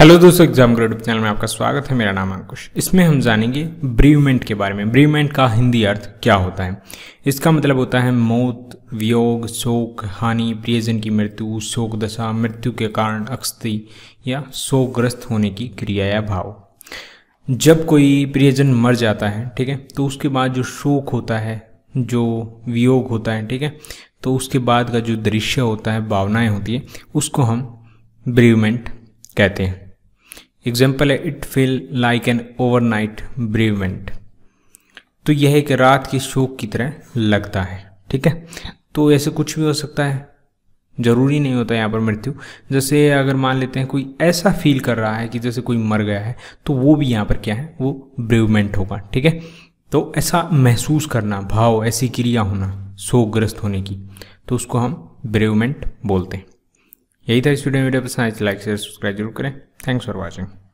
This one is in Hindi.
हेलो दोस्तों एग्जाम ग्रेड चैनल में आपका स्वागत है मेरा नाम अंकुश इसमें हम जानेंगे ब्रीवमेंट के बारे में ब्रीवमेंट का हिंदी अर्थ क्या होता है इसका मतलब होता है मौत वियोग शोक हानि प्रियजन की मृत्यु शोक दशा मृत्यु के कारण अक्षति या शोकग्रस्त होने की क्रिया या भाव जब कोई प्रियजन मर जाता है ठीक है तो उसके बाद जो शोक होता है जो वियोग होता है ठीक है तो उसके बाद का जो दृश्य होता है भावनाएँ होती है उसको हम ब्रीवमेंट कहते हैं एग्जाम्पल है it feel like an overnight bereavement तो यह एक रात के शोक की तरह लगता है ठीक है तो ऐसे कुछ भी हो सकता है ज़रूरी नहीं होता यहाँ पर मृत्यु जैसे अगर मान लेते हैं कोई ऐसा फील कर रहा है कि जैसे कोई मर गया है तो वो भी यहाँ पर क्या है वो ब्रीवमेंट होगा ठीक है तो ऐसा महसूस करना भाव ऐसी क्रिया होना शोकग्रस्त होने की तो उसको हम ब्रेवमेंट बोलते हैं यही था इस वीडियो वीडियो पसंद लाइक शेयर सब्सक्राइब जरूर करें थैंक्स फॉर वॉचिंग